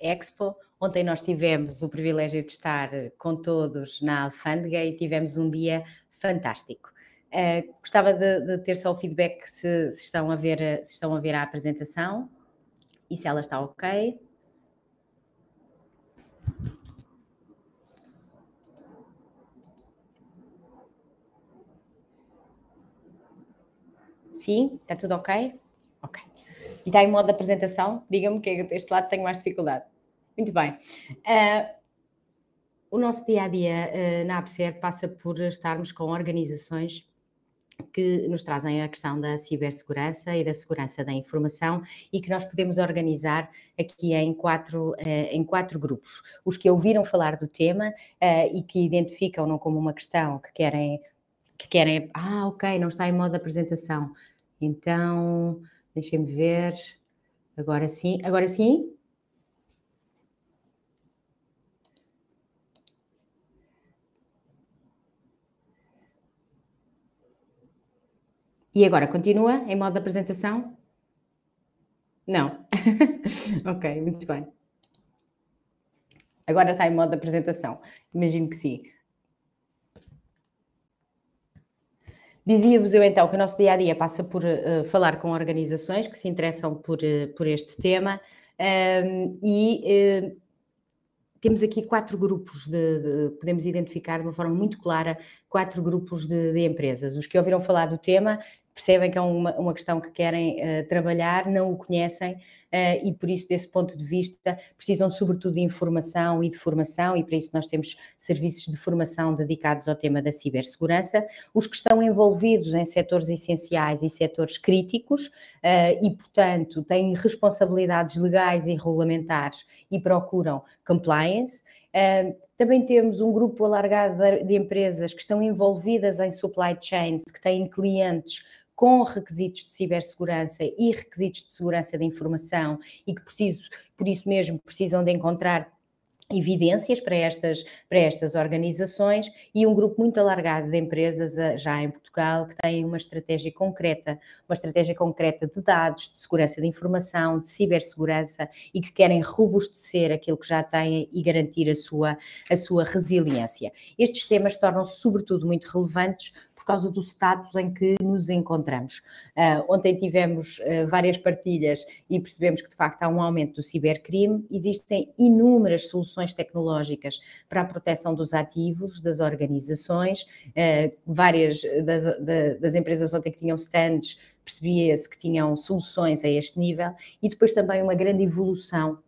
Expo. Ontem nós tivemos o privilégio de estar eh, com todos na alfândega e tivemos um dia fantástico. Uh, gostava de, de, ter só o feedback se, se, estão a ver, eh, se estão a ver a apresentação e se ela está ok. Sim, está tudo ok? E está em modo de apresentação? Diga-me que este lado tenho mais dificuldade. Muito bem. Uh, o nosso dia a dia uh, na APCER passa por estarmos com organizações que nos trazem a questão da cibersegurança e da segurança da informação e que nós podemos organizar aqui em quatro, ah, em quatro grupos. Os que ouviram falar do tema e que identificam-no como uma questão que querem, que querem, ah, ok, não está em modo de apresentação, então Deixem-me ver. Agora sim. Agora sim? E agora continua em modo de apresentação? Não. ok, muito bem. Agora está em modo de apresentação. Imagino que sim. Dizia-vos eu então que o nosso dia a dia passa por uh, falar com organizações que se interessam por, uh, por este tema um, ehm, e uh, temos aqui quatro grupos de, de, podemos identificar de uma forma muito clara quatro grupos de, de, empresas. Os que ouviram falar do tema percebem que é uma, uma questão que querem uh, trabalhar, não o conhecem uh, e por isso, desse ponto de vista, precisam sobretudo de informação e de formação e para isso nós temos serviços de formação dedicados ao tema da cibersegurança. Os que estão envolvidos em setores essenciais e setores críticos uh, e, portanto, têm responsabilidades legais e regulamentares e procuram compliance. Também temos um grupo alargado de empresas que estão envolvidas em supply chains, que têm clientes com requisitos de cibersegurança e requisitos de segurança da informação e que preciso, por isso mesmo precisam de encontrar evidências para estas, para estas organizações e um grupo muito alargado de empresas eh, já em Portugal que têm uma estratégia concreta, uma estratégia concreta de dados, de segurança de informação, de cibersegurança e que querem robustecer aquilo que já têm e garantir a sua, a sua resiliência. Estes temas tornam-se sobretudo muito relevantes causa do status em que nos encontramos. Uh, ontem tivemos uh, várias partilhas e percebemos que de facto há um aumento do cibercrime. Existem inúmeras soluções tecnológicas para a proteção dos ativos, das organizações. Uh, várias das, das empresas ontem que tinham stands percebia-se que tinham soluções a este nível e depois também uma grande evolução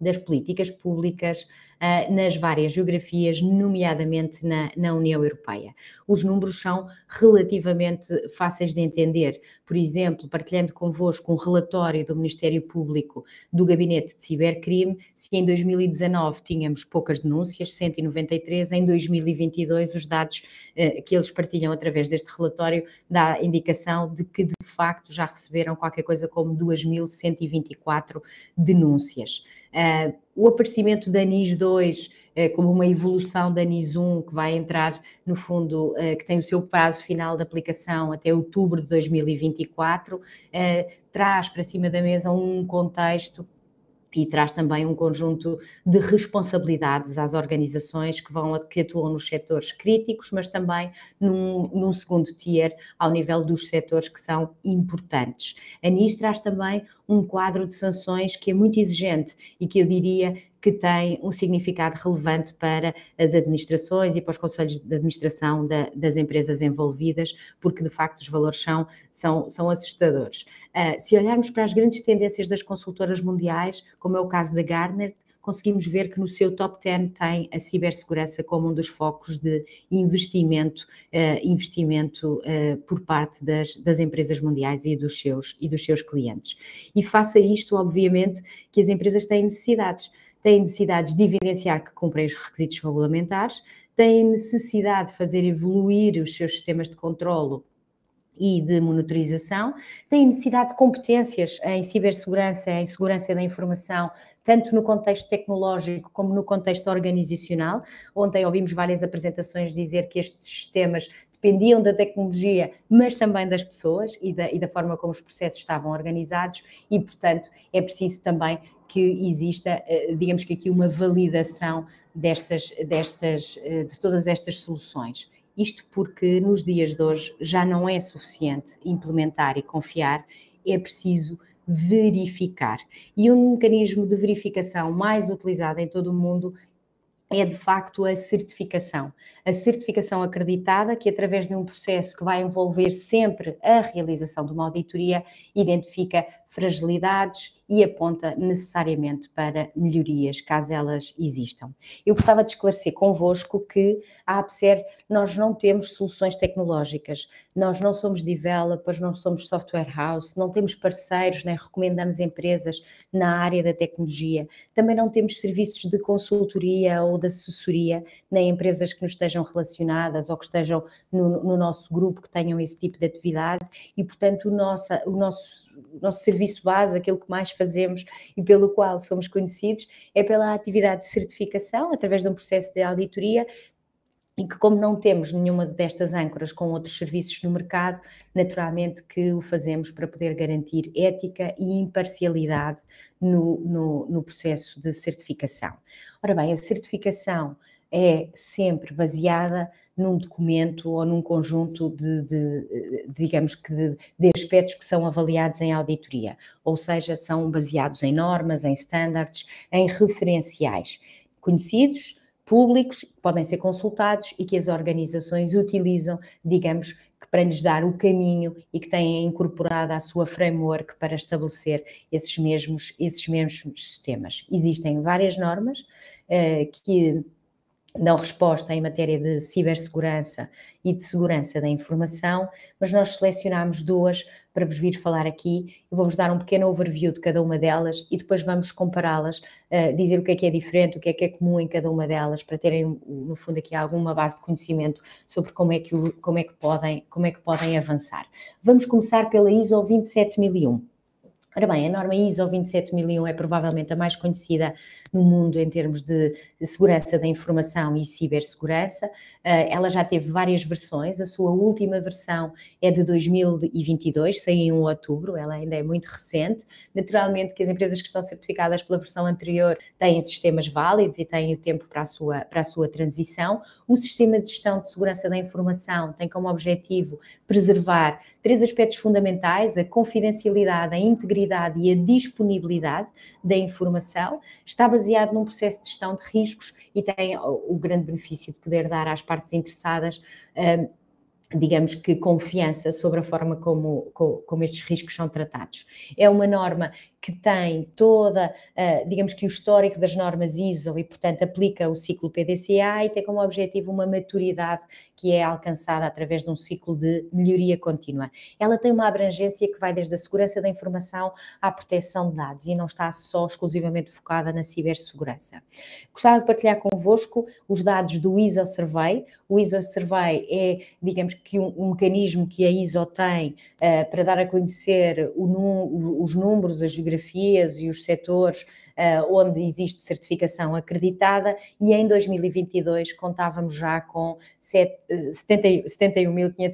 das políticas públicas uh, nas várias geografias, nomeadamente na, na, União Europeia. Os números são relativamente fáceis de entender. Por exemplo, partilhando convosco um relatório do Ministério Público do Gabinete de Cibercrime, se em 2019 tínhamos poucas denúncias, 193, em 2022 os dados uh, que eles partilham através deste relatório dá indicação de que de facto já receberam qualquer coisa como 2.124 denúncias. Uh, o aparecimento da NIS 2 eh, como uma evolução da NIS 1, que vai entrar, no fundo, eh, que tem o seu prazo final de aplicação até outubro de 2024, eh, traz para cima da mesa um contexto e traz também um conjunto de responsabilidades às organizações que vão que atuam nos setores críticos, mas também num, num segundo tier ao nível dos setores que são importantes. A NIS traz também um quadro de sanções que é muito exigente e que eu diria que tem um significado relevante para as administrações e para os conselhos de administração da, das empresas envolvidas, porque de facto os valores são, são, são assustadores. Uh, se olharmos para as grandes tendências das consultoras mundiais, como é o caso da Gartner, conseguimos ver que no seu top 10 tem a cibersegurança como um dos focos de investimento, uh, investimento uh, por parte das, das empresas mundiais e dos, seus, e dos seus clientes. E face a isto, obviamente, que as empresas têm necessidades têm necessidades de evidenciar que cumprem os requisitos regulamentares, têm necessidade de fazer evoluir os seus sistemas de controlo e de monitorização, têm necessidade de competências em cibersegurança, em segurança da informação, tanto no contexto tecnológico como no contexto organizacional. Ontem ouvimos várias apresentações dizer que estes sistemas dependiam da tecnologia, mas também das pessoas e da, e da forma como os processos estavam organizados, e, portanto, é preciso também que exista, eh, digamos que aqui, uma validação destas, destas, eh, de todas estas soluções. Isto porque nos dias de hoje já não é suficiente implementar e confiar, é preciso verificar. E um mecanismo de verificação mais utilizado em todo o mundo é de facto a certificação. A certificação acreditada, que através de um processo que vai envolver sempre a realização de uma auditoria, identifica fragilidades e aponta necessariamente para melhorias, caso elas existam. Eu gostava de esclarecer convosco que a APSER nós não temos soluções tecnológicas, nós não somos developers, não somos software house, não temos parceiros, nem recomendamos empresas na área da tecnologia, também não temos serviços de consultoria ou de assessoria, nem empresas que nos estejam relacionadas ou que estejam no, no nosso grupo que tenham esse tipo de atividade e, portanto, o, nosso o nosso, o nosso serviço serviço base, aquilo que mais fazemos e pelo qual somos conhecidos, é pela atividade de certificação, através de um processo de auditoria, e que como não temos nenhuma destas âncoras com outros serviços no mercado, naturalmente que o fazemos para poder garantir ética e imparcialidade no, no, no processo de certificação. Ora bem, a certificação é sempre baseada num documento ou num conjunto de, de eh, digamos que, de, de, aspectos que são avaliados em auditoria, ou seja, são baseados em normas, em standards, em referenciais conhecidos, públicos, que podem ser consultados e que as organizações utilizam, digamos, que para lhes dar o caminho e que têm incorporado à sua framework para estabelecer esses mesmos, esses mesmos sistemas. Existem várias normas uh, que dão resposta em matéria de cibersegurança e de segurança da informação, mas nós selecionámos duas para vos vir falar aqui vou-vos dar um pequeno overview de cada uma delas e depois vamos compará-las, uh, dizer o que é que é diferente, o que é que é comum em cada uma delas, para terem, no fundo, aqui alguma base de conhecimento sobre como é que, como é que, podem, como é que podem avançar. Vamos começar pela ISO 27001. Ora bem, a norma ISO 27001 é provavelmente a mais conhecida no mundo em termos de segurança da informação e cibersegurança. Eh, ela já teve várias versões, a sua última versão é de 2022, saiu em outubro, ela ainda é muito recente. Naturalmente que as empresas que estão certificadas pela versão anterior têm sistemas válidos e têm o tempo para a sua, para a sua transição. O sistema de gestão de segurança da informação tem como objetivo preservar três aspectos fundamentais, a confidencialidade, a integridade e a disponibilidade da informação, está baseado num processo de gestão de riscos e tem o grande benefício de poder dar às partes interessadas. Um, digamos que confiança sobre a forma como, como, estes riscos são tratados. É uma norma que tem toda, eh, digamos que o histórico das normas ISO e, portanto, aplica o ciclo PDCA e tem como objetivo uma maturidade que é alcançada através de um ciclo de melhoria contínua. Ela tem uma abrangência que vai desde a segurança da informação à proteção de dados e não está só exclusivamente focada na cibersegurança. Gostava de partilhar convosco os dados do ISO Survey. O ISO Survey é, digamos que, um, um mecanismo que a ISO tem uh, para dar a conhecer o, os números, as geografias e os setores uh, onde existe certificação acreditada, e em 2022 contávamos já com 71.549 eh, uh,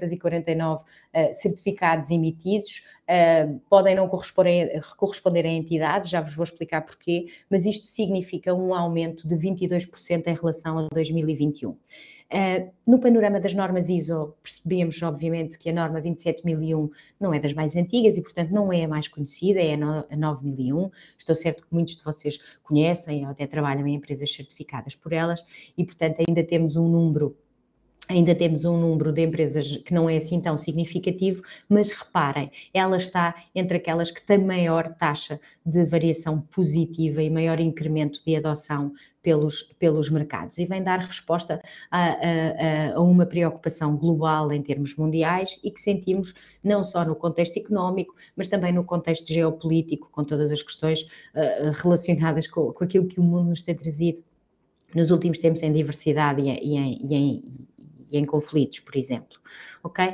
eh, certificados emitidos. Uh, podem não corresponder, corresponder a entidades, já vos vou explicar porquê, mas isto significa um aumento de 22% em relação a 2021. Eh, no panorama das normas ISO, percebemos, obviamente, que a norma 27001 não é das mais antigas e, portanto, não é a mais conhecida, é a 9001. Estou certo que muitos de vocês conhecem ou até trabalham em empresas certificadas por elas e, portanto, ainda temos um número Ainda temos um número de empresas que não é assim tão significativo, mas reparem, ela está entre aquelas que têm maior taxa de variação positiva e maior incremento de adoção pelos, pelos mercados e vem dar resposta a, a, a, uma preocupação global em termos mundiais e que sentimos não só no contexto económico, mas também no contexto geopolítico, com todas as questões uh, relacionadas com, com aquilo que o mundo nos tem trazido nos últimos tempos em diversidade e em, e em, e em e em conflitos, por exemplo. Ok?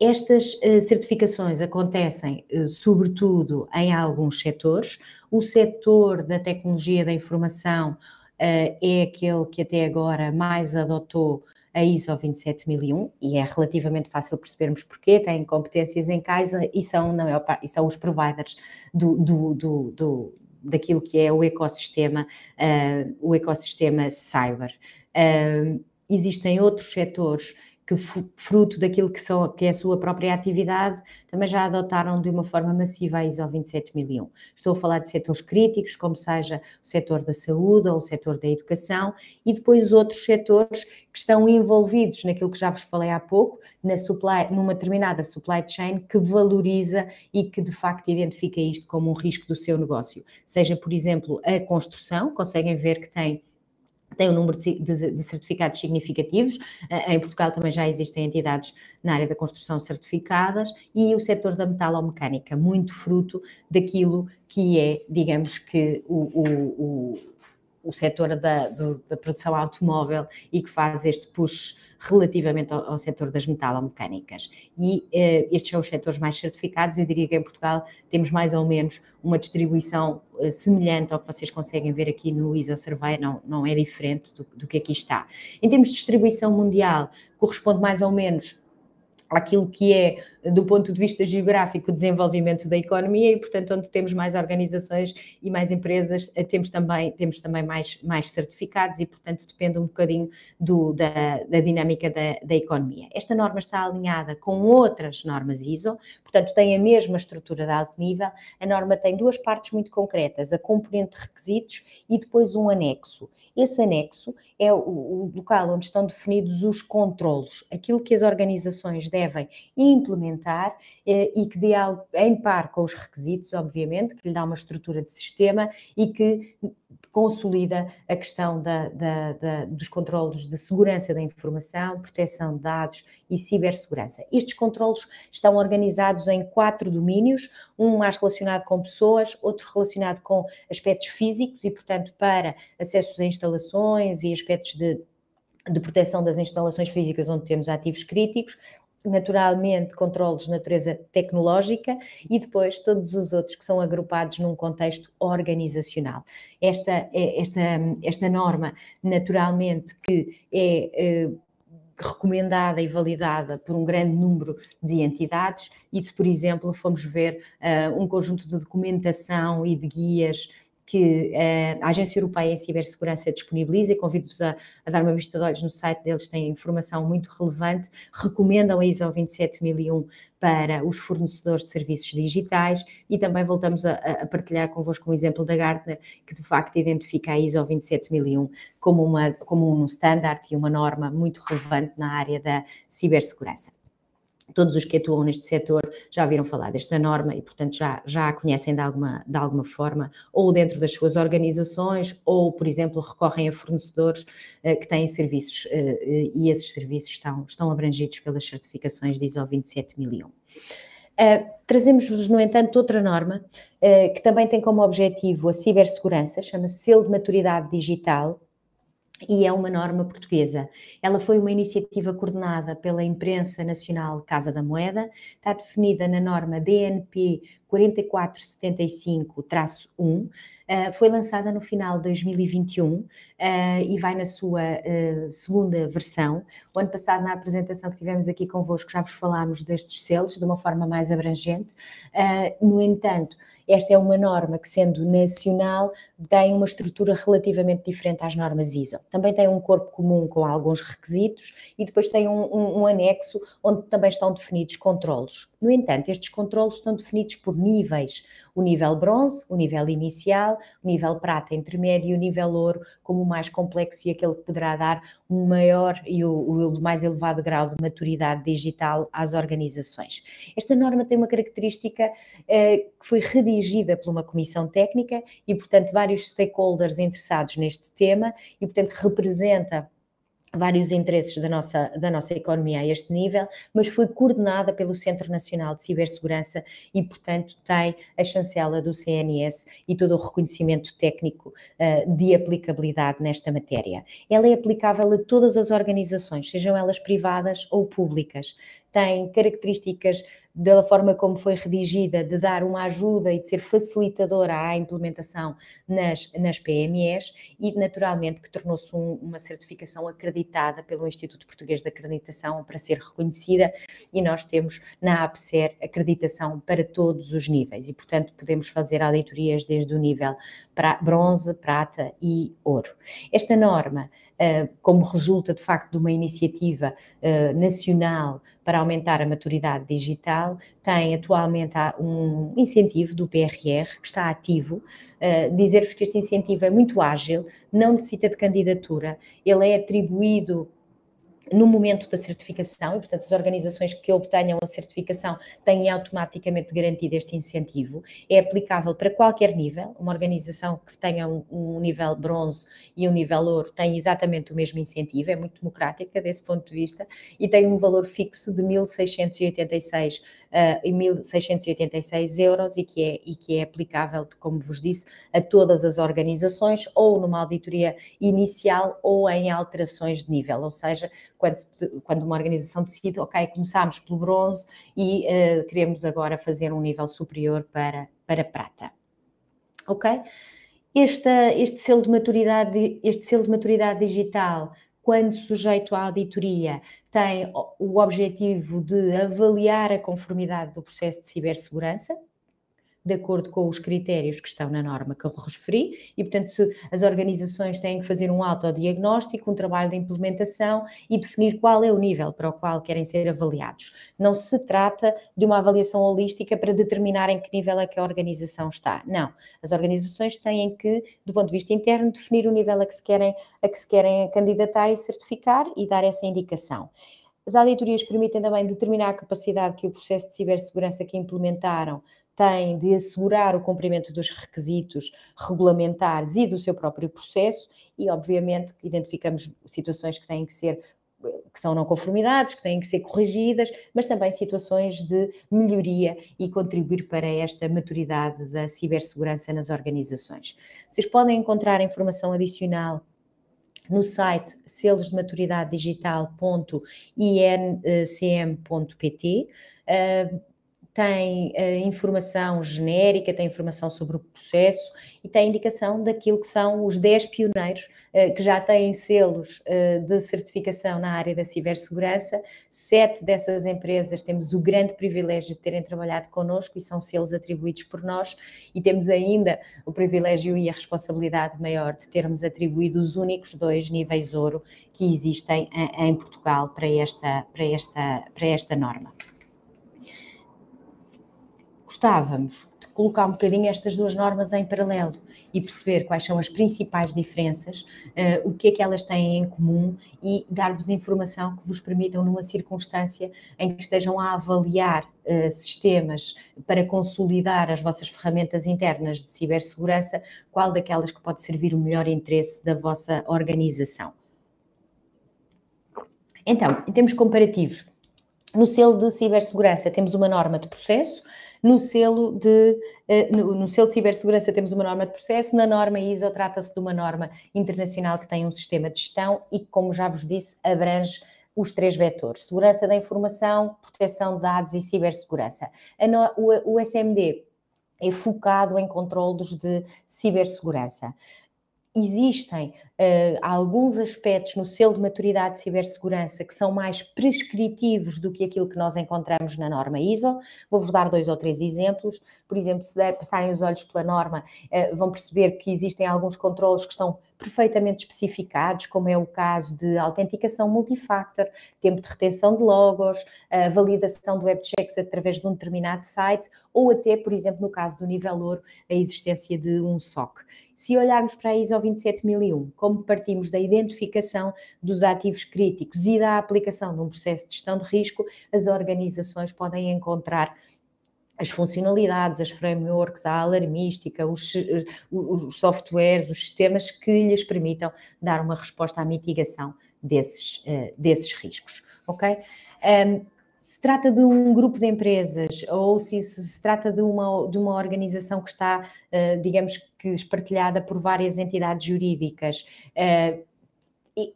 Estas uh, certificações acontecem, uh, sobretudo, em alguns setores. O setor da tecnologia da informação uh, é aquele que até agora mais adotou a ISO 27001 e é relativamente fácil percebermos porquê, têm competências em casa e são, na maior parte, e são os providers do, do, do, do daquilo que é o ecossistema, uh, o ecossistema cyber. Uh, existem outros setores que, fruto daquilo que, são, que é a sua própria atividade, também já adotaram de uma forma massiva a ISO 27001. Estou a falar de setores críticos, como seja o setor da saúde ou o setor da educação, e depois outros setores que estão envolvidos naquilo que já vos falei há pouco, na supply, numa determinada supply chain que valoriza e que de facto identifica isto como um risco do seu negócio. Seja, por exemplo, a construção, conseguem ver que tem tem um número de, de, de certificados significativos. Eh, em Portugal também já existem entidades na área da construção certificadas e o setor da metalomecânica, muito fruto daquilo que é, digamos que, o, o, o o setor da, do, da, produção automóvel e que faz este push relativamente ao, ao setor das metalomecânicas. E eh, estes são os setores mais certificados. Eu diria que em Portugal temos mais ou menos uma distribuição eh, semelhante ao que vocês conseguem ver aqui no ISO Survey, não, não é diferente do, do que aqui está. Em termos de distribuição mundial, corresponde mais ou menos aquilo que é, do ponto de vista geográfico, o desenvolvimento da economia e, portanto, onde temos mais organizações e mais empresas, eh, temos também, temos também mais, mais certificados e, portanto, depende um bocadinho do, da, da dinâmica da, da economia. Esta norma está alinhada com outras normas ISO, portanto, tem a mesma estrutura de alto nível. A norma tem duas partes muito concretas, a componente de requisitos e depois um anexo. Esse anexo é o, o local onde estão definidos os controlos, aquilo que as organizações devem devem implementar eh, e que dê algo em par com os requisitos, obviamente, que lhe dá uma estrutura de sistema e que consolida a questão da, da, da, dos controlos de segurança da informação, proteção de dados e cibersegurança. Estes controlos estão organizados em quatro domínios, um mais relacionado com pessoas, outro relacionado com aspectos físicos e, portanto, para acessos a instalações e aspectos de de proteção das instalações físicas onde temos ativos críticos, naturalmente controles de natureza tecnológica e depois todos os outros que são agrupados num contexto organizacional. Esta, é, esta, esta norma, naturalmente, que é, eh, recomendada e validada por um grande número de entidades e se, por exemplo, fomos ver uh, um conjunto de documentação e de guias que eh, a Agência Europeia em Cibersegurança disponibiliza e convido-vos a, a, dar uma vista de olhos no site deles, tem informação muito relevante, recomendam a ISO 27001 para os fornecedores de serviços digitais e também voltamos a, a partilhar convosco um exemplo da Gartner, que de facto identifica a ISO 27001 como, uma, como um standard e uma norma muito relevante na área da cibersegurança todos os que atuam neste setor já ouviram falar desta norma e, portanto, já, já a conhecem de alguma, de alguma forma, ou dentro das suas organizações, ou, por exemplo, recorrem a fornecedores eh, que têm serviços eh, eh, e esses serviços estão, estão abrangidos pelas certificações de ISO 27001. Uh, Trazemos-vos, no entanto, outra norma uh, que também tem como objetivo a cibersegurança, chama-se Selo de Maturidade Digital, e é uma norma portuguesa. Ela foi uma iniciativa coordenada pela imprensa nacional Casa da Moeda, está definida na norma DNP 4475-1, eh, foi lançada no final de 2021 eh, e vai na sua eh, segunda versão. O ano passado, na apresentação que tivemos aqui convosco, já vos falámos destes selos de uma forma mais abrangente. No entanto, esta é uma norma que, sendo nacional, tem uma estrutura relativamente diferente às normas ISO. Também tem um corpo comum com alguns requisitos e depois tem um, um, um anexo onde também estão definidos controlos no entanto, estes controles estão definidos por níveis: o nível bronze, o nível inicial, o nível prata intermédio e o nível ouro, como o mais complexo e aquele que poderá dar um maior e o, o mais elevado grau de maturidade digital às organizações. Esta norma tem uma característica eh, que foi redigida por uma comissão técnica e, portanto, vários stakeholders interessados neste tema e, portanto, representa vários interesses da nossa, da nossa economia a este nível, mas foi coordenada pelo Centro Nacional de Cibersegurança e, portanto, tem a chancela do CNS e todo o reconhecimento técnico uh, de aplicabilidade nesta matéria. Ela é aplicável a todas as organizações, sejam elas privadas ou públicas tem características da forma como foi redigida, de dar uma ajuda e de ser facilitadora à implementação nas, nas PMEs e, naturalmente, que tornou-se um, uma certificação acreditada pelo Instituto Português de Acreditação para ser reconhecida e nós temos na APSER acreditação para todos os níveis e, portanto, podemos fazer auditorias desde o nível pra, bronze, prata e ouro. Esta norma, eh, como resulta, de facto, de uma iniciativa eh, nacional para aumentar a maturidade digital, tem atualmente um incentivo do PRR que está ativo. Eh, dizer-vos que este incentivo é muito ágil, não necessita de candidatura, ele é atribuído no momento da certificação, e portanto as organizações que obtenham a certificação têm automaticamente garantido este incentivo, é aplicável para qualquer nível, uma organização que tenha um, um, nível bronze e um nível ouro tem exatamente o mesmo incentivo, é muito democrática desse ponto de vista, e tem um valor fixo de 1.686, uh, 1.686 euros e que, é, e que é aplicável, como vos disse, a todas as organizações, ou numa auditoria inicial ou em alterações de nível, ou seja, quando, quando uma organização decide, ok, começámos pelo bronze e uh, queremos agora fazer um nível superior para, para prata. Ok? este, selo de maturidade, este selo de maturidade digital quando sujeito à auditoria, tem o objetivo de avaliar a conformidade do processo de cibersegurança, de acordo com os critérios que estão na norma que eu referi, e portanto as organizações têm que fazer um autodiagnóstico, um trabalho de implementação e definir qual é o nível para o qual querem ser avaliados. Não se trata de uma avaliação holística para determinar em que nível é que a organização está. Não, as organizações têm que, do ponto de vista interno, definir o nível a que se querem, a que se querem candidatar e certificar e dar essa indicação. As auditorias permitem também determinar a capacidade que o processo de cibersegurança que implementaram tem de assegurar o cumprimento dos requisitos regulamentares e do seu próprio processo e, obviamente, identificamos situações que têm que ser que são não conformidades, que têm que ser corrigidas, mas também situações de melhoria e contribuir para esta maturidade da cibersegurança nas organizações. Vocês podem encontrar informação adicional no site selosdematuridadedigital.incm.pt tem uh, informação genérica, tem informação sobre o processo e tem indicação daquilo que são os 10 pioneiros uh, que já têm selos uh, de certificação na área da cibersegurança. Sete dessas empresas temos o grande privilégio de terem trabalhado connosco e são selos atribuídos por nós, e temos ainda o privilégio e a responsabilidade maior de termos atribuído os únicos dois níveis ouro que existem em Portugal para esta, para esta, para esta norma gostávamos de colocar um bocadinho estas duas normas em paralelo e perceber quais são as principais diferenças, uh, o que é que elas têm em comum e dar-vos informação que vos permitam, numa circunstância em que estejam a avaliar uh, sistemas para consolidar as vossas ferramentas internas de cibersegurança, qual daquelas que pode servir o melhor interesse da vossa organização. Então, em termos comparativos, no selo de cibersegurança temos uma norma de processo, no selo de, eh, no, no selo de cibersegurança temos uma norma de processo, na norma ISO trata-se de uma norma internacional que tem um sistema de gestão e que, como já vos disse, abrange os três vetores: segurança da informação, proteção de dados e cibersegurança. No, o, o SMD é focado em controlos de cibersegurança existem Uh, alguns aspectos no selo de maturidade de cibersegurança que são mais prescritivos do que aquilo que nós encontramos na norma ISO. Vou-vos dar dois ou três exemplos. Por exemplo, se der, passarem os olhos pela norma, uh, vão perceber que existem alguns controles que estão perfeitamente especificados, como é o caso de autenticação multifactor, tempo de retenção de logos, a validação do webchecks através de um determinado site, ou até, por exemplo, no caso do nível ouro, a existência de um SOC. Se olharmos para a ISO 27001, como partimos da identificação dos ativos críticos e da aplicação de um processo de gestão de risco, as organizações podem encontrar as funcionalidades, as frameworks, a alarmística, eh, os, os, softwares, os sistemas que lhes permitam dar uma resposta à mitigação desses, eh, desses riscos, ok? Um, se trata de um grupo de empresas ou se se trata de uma, de uma organização que está, eh, digamos que, espartilhada por várias entidades jurídicas eh,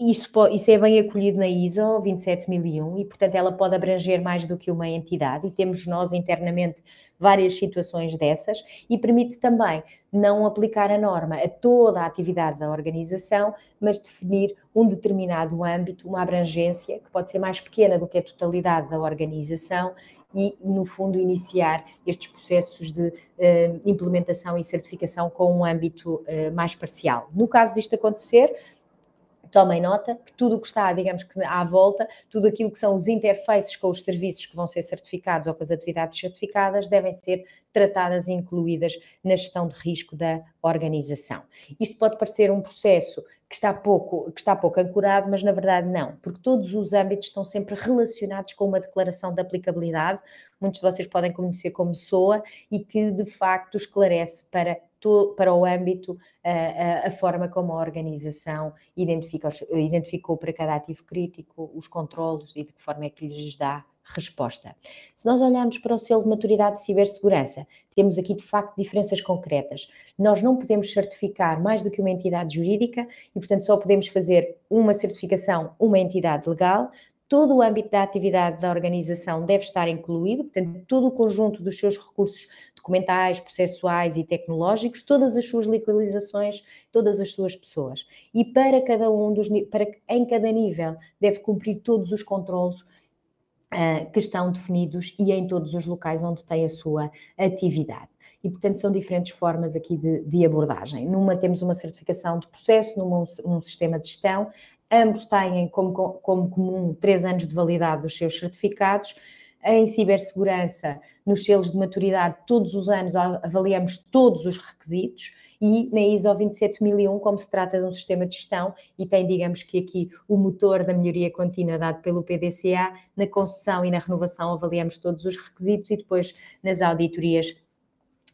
isso, isso, é bem acolhido na ISO 27001 e, portanto, ela pode abranger mais do que uma entidade e temos nós internamente várias situações dessas e permite também não aplicar a norma a toda a atividade da organização, mas definir um determinado âmbito, uma abrangência que pode ser mais pequena do que a totalidade da organização e, no fundo, iniciar estes processos de eh, implementação e certificação com um âmbito eh, mais parcial. No caso disto acontecer, tomem nota que tudo o que está, digamos que à volta, tudo aquilo que são os interfaces com os serviços que vão ser certificados ou com as atividades certificadas devem ser tratadas e incluídas na gestão de risco da organização. Isto pode parecer um processo que está pouco, que está pouco ancorado, mas na verdade não, porque todos os âmbitos estão sempre relacionados com uma declaração de aplicabilidade, muitos de vocês podem conhecer como SOA e que de facto esclarece para para o âmbito, eh, eh, a, forma como a organização identifica identificou para cada ativo crítico os controlos e de que forma é que lhes dá resposta. Se nós olharmos para o selo de maturidade de cibersegurança, temos aqui de facto diferenças concretas. Nós não podemos certificar mais do que uma entidade jurídica e, portanto, só podemos fazer uma certificação, uma entidade legal todo o âmbito da atividade da organização deve estar incluído, portanto, todo o conjunto dos seus recursos documentais, processuais e tecnológicos, todas as suas legalizações, todas as suas pessoas. E para cada um dos para em cada nível deve cumprir todos os controlos uh, que estão definidos e em todos os locais onde tem a sua atividade e, portanto, são diferentes formas aqui de, de, abordagem. Numa temos uma certificação de processo, numa um sistema de gestão, Ambos têm como, como comum três anos de validade dos seus certificados. Em cibersegurança, nos selos de maturidade, todos os anos avaliamos todos os requisitos e na ISO 27001, como se trata de um sistema de gestão e tem, digamos que aqui, o motor da melhoria contínua dado pelo PDCA, na concessão e na renovação avaliamos todos os requisitos e depois nas auditorias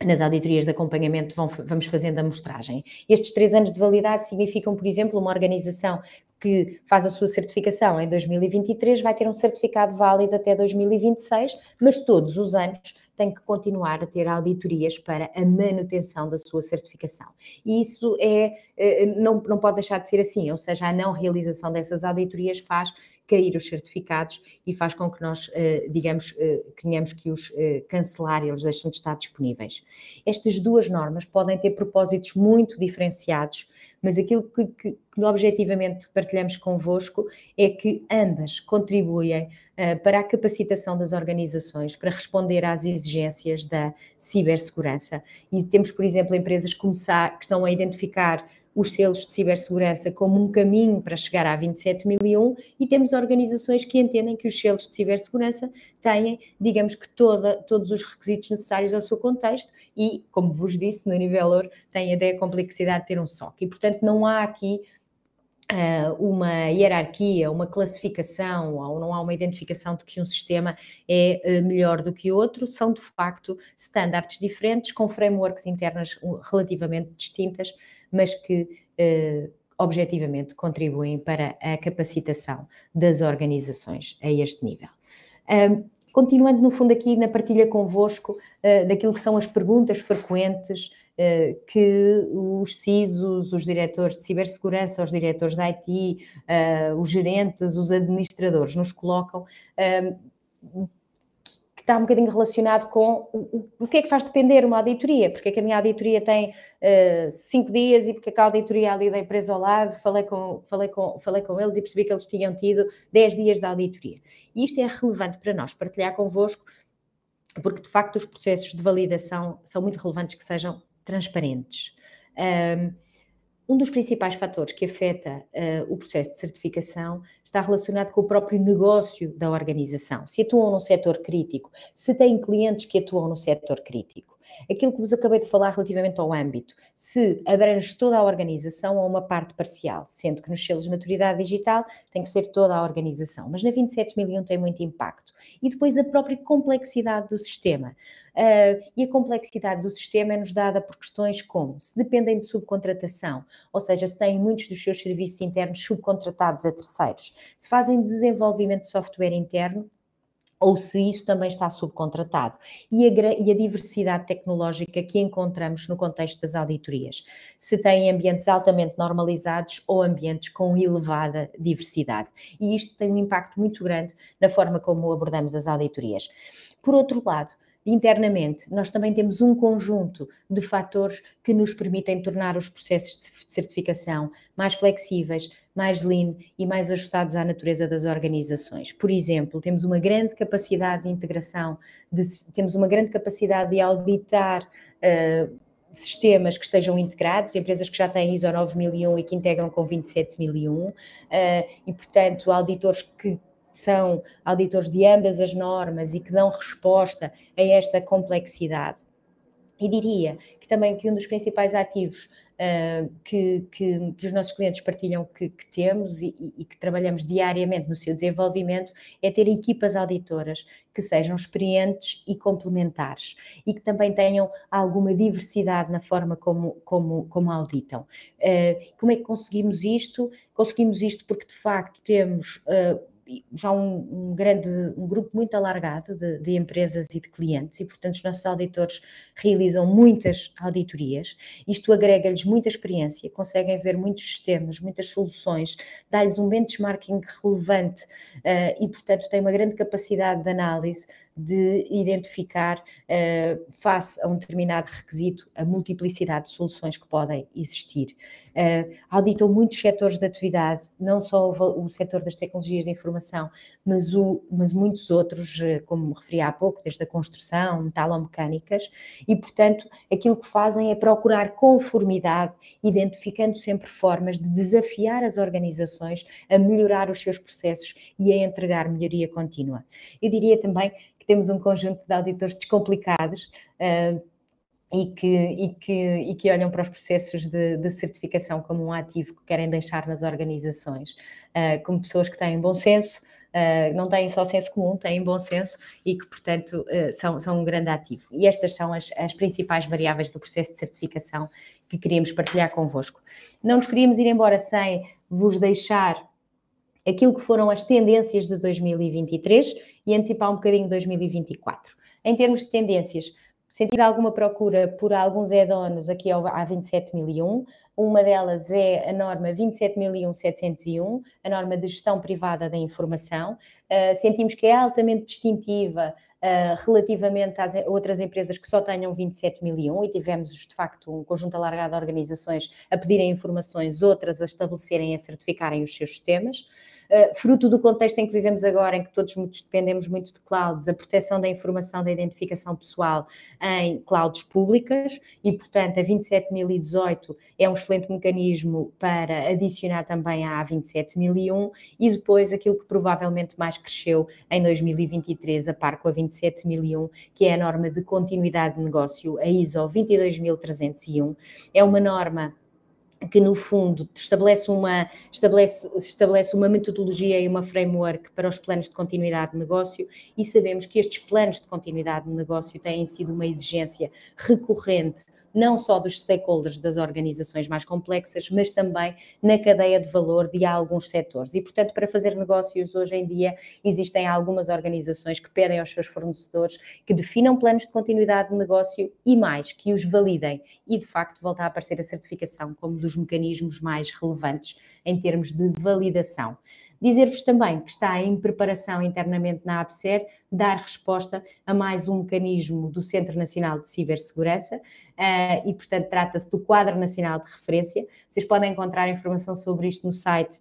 nas auditorias de acompanhamento vão, vamos fazendo a mostragem. Estes três anos de validade significam, por exemplo, uma organização que faz a sua certificação em 2023 vai ter um certificado válido até 2026, mas todos os anos tem que continuar a ter auditorias para a manutenção da sua certificação. E isso é, eh, não, não pode deixar de ser assim, ou seja, a não realização dessas auditorias faz cair os certificados e faz com que nós, eh, digamos, que eh, tenhamos que os eh, cancelar e eles deixam de estar disponíveis. Estas duas normas podem ter propósitos muito diferenciados, mas aquilo que, que, que objetivamente partilhamos convosco é que ambas contribuem para a capacitação das organizações para responder às exigências da cibersegurança. E temos, por exemplo, empresas começar, que estão a identificar os selos de cibersegurança como um caminho para chegar à 27001 e temos organizações que entendem que os selos de cibersegurança têm, digamos que, toda, todos os requisitos necessários ao seu contexto e, como vos disse, no nível ouro, tem até a complexidade de ter um SOC. E, portanto, não há aqui ah, uma hierarquia, uma classificação, ou não há uma identificação de que um sistema é ah, melhor do que outro, são de facto standards diferentes, com frameworks internas relativamente distintas, mas que eh, objetivamente contribuem para a capacitação das organizações a este nível. Um, continuando, no fundo, aqui na partilha convosco uh, daquilo que são as perguntas frequentes eh, que os CISOs, os diretores de cibersegurança, os diretores da IT, eh, os gerentes, os administradores nos colocam ehm, está um bocadinho relacionado com o, o, que é que faz depender uma auditoria, porque é que a minha auditoria tem uh, cinco dias e porque é que a auditoria ali da empresa ao lado, falei com, falei, com, falei com eles e percebi que eles tinham tido 10 dias de auditoria. E isto é relevante para nós, partilhar convosco, porque de facto os processos de validação são muito relevantes que sejam transparentes. Um dos principais fatores que afeta uh, o processo de certificação está relacionado com o próprio negócio da organização. Se atuam num setor crítico, se têm clientes que atuam no setor crítico. Aquilo que vos acabei de falar relativamente ao âmbito, se abrange toda a organização ou uma parte parcial, sendo que nos selos de maturidade digital tem que ser toda a organização, mas na 27001 tem muito impacto. E depois a própria complexidade do sistema. Uh, e a complexidade do sistema é-nos dada por questões como se dependem de subcontratação, ou seja, se têm muitos dos seus serviços internos subcontratados a terceiros, se fazem desenvolvimento de software interno, ou se isso também está subcontratado. E a, e a, diversidade tecnológica que encontramos no contexto das auditorias, se têm ambientes altamente normalizados ou ambientes com elevada diversidade. E isto tem um impacto muito grande na forma como abordamos as auditorias. Por outro lado, internamente, nós também temos um conjunto de fatores que nos permitem tornar os processos de certificação mais flexíveis, mais lean e mais ajustados à natureza das organizações. Por exemplo, temos uma grande capacidade de integração, de, temos uma grande capacidade de auditar. Uh, sistemas que estejam integrados, empresas que já têm ISO 9001 e que integram com 27001, uh, eh, e portanto auditores que são auditores de ambas as normas e que dão resposta a esta complexidade. E diria que também que um dos principais ativos uh, que, que, que, os nossos clientes partilham que, que temos e, e, que trabalhamos diariamente no seu desenvolvimento é ter equipas auditoras que sejam experientes e complementares e que também tenham alguma diversidade na forma como, como, como auditam. Uh, como é que conseguimos isto? Conseguimos isto porque de facto temos. Uh, já um, um, grande, um grupo muito alargado de, de, empresas e de clientes e, portanto, os nossos auditores realizam muitas auditorias. Isto agrega-lhes muita experiência, conseguem ver muitos sistemas, muitas soluções, dá-lhes um benchmarking relevante uh, e, portanto, têm uma grande capacidade de análise de identificar, uh, face a um determinado requisito, a multiplicidade de soluções que podem existir. Uh, auditam muitos setores de atividade, não só o, o setor das tecnologias de informação, mas, o, mas muitos outros, eh, como me referi há pouco, desde a construção, metalomecânicas, e portanto aquilo que fazem é procurar conformidade, identificando sempre formas de desafiar as organizações a melhorar os seus processos e a entregar melhoria contínua. Eu diria também que temos um conjunto de auditores descomplicados, uh, e que, e, que, e que, olham para os processos de, de, certificação como um ativo que querem deixar nas organizações, uh, como pessoas que têm bom senso, uh, não têm só senso comum, têm bom senso e que, portanto, uh, são, são, um grande ativo. E estas são as, as, principais variáveis do processo de certificação que queríamos partilhar convosco. Não nos queríamos ir embora sem vos deixar aquilo que foram as tendências de 2023 e antecipar um bocadinho 2024. Em termos de tendências, sentimos alguma procura por alguns add-ons aqui ao A27001. Uma delas é a norma 27001-701, a norma de gestão privada da informação. Uh, sentimos que é altamente distintiva uh, relativamente às outras empresas que só tenham 27001 e tivemos, de facto, um conjunto alargado de organizações a pedirem informações, outras a estabelecerem e a certificarem os seus sistemas. Eh, fruto do contexto em que vivemos agora, em que todos dependemos muito de clouds, a proteção da informação da identificação pessoal em clouds públicas e, portanto, a 27018 é um excelente mecanismo para adicionar também à 27001 e depois aquilo que provavelmente mais cresceu em 2023 a par com a 27001, que é a norma de continuidade de negócio, a ISO 22301. É uma norma que no fundo estabelece uma, estabelece, estabelece uma metodologia e uma framework para os planos de continuidade de negócio e sabemos que estes planos de continuidade de negócio têm sido uma exigência recorrente não só dos stakeholders das organizações mais complexas, mas também na cadeia de valor de alguns setores. E, portanto, para fazer negócios hoje em dia, existem algumas organizações que pedem aos seus fornecedores que definam planos de continuidade de negócio e mais, que os validem. E, de facto, volta a aparecer a certificação como dos mecanismos mais relevantes em termos de validação. Dizer-vos também que está em preparação internamente na ABSER dar resposta a mais um mecanismo do Centro Nacional de Cibersegurança eh, e, portanto, trata-se do Quadro Nacional de Referência. Vocês podem encontrar informação sobre isto no site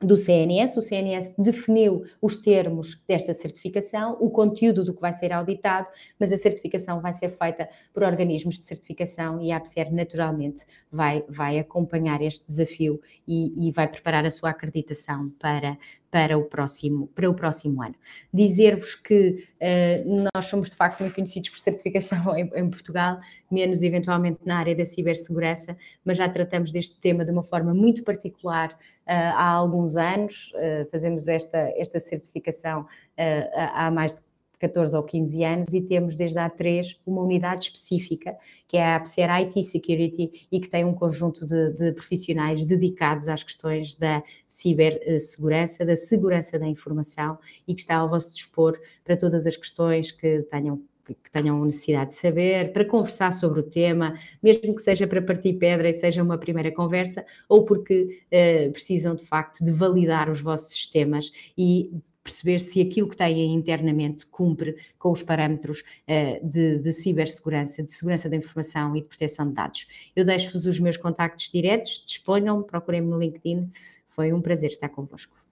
do CNS. O CNS definiu os termos desta certificação, o conteúdo do que vai ser auditado, mas a certificação vai ser feita por organismos de certificação e a APSER naturalmente vai, vai acompanhar este desafio e, e vai preparar a sua acreditação para, para o próximo, para o próximo ano. Dizer-vos que uh, nós somos de facto muito conhecidos por certificação em, em, Portugal, menos eventualmente na área da cibersegurança, mas já tratamos deste tema de uma forma muito particular uh, há alguns anos, uh, fazemos esta, esta certificação há mais de 14 ou 15 anos e temos desde há 3 uma unidade específica, que é a APSER IT Security e que tem um conjunto de, de profissionais dedicados às questões da cibersegurança, da segurança da informação e que está ao vosso dispor para todas as questões que tenham que tenham necessidade de saber, para conversar sobre o tema, mesmo que seja para partir pedra e seja uma primeira conversa, ou porque eh, precisam de facto de validar os vossos sistemas e perceber se aquilo que têm internamente cumpre com os parâmetros uh, de, de, cibersegurança, de segurança da informação e de proteção de dados. Eu deixo-vos os meus contactos diretos, disponham, procurem-me no LinkedIn. Foi um prazer estar convosco.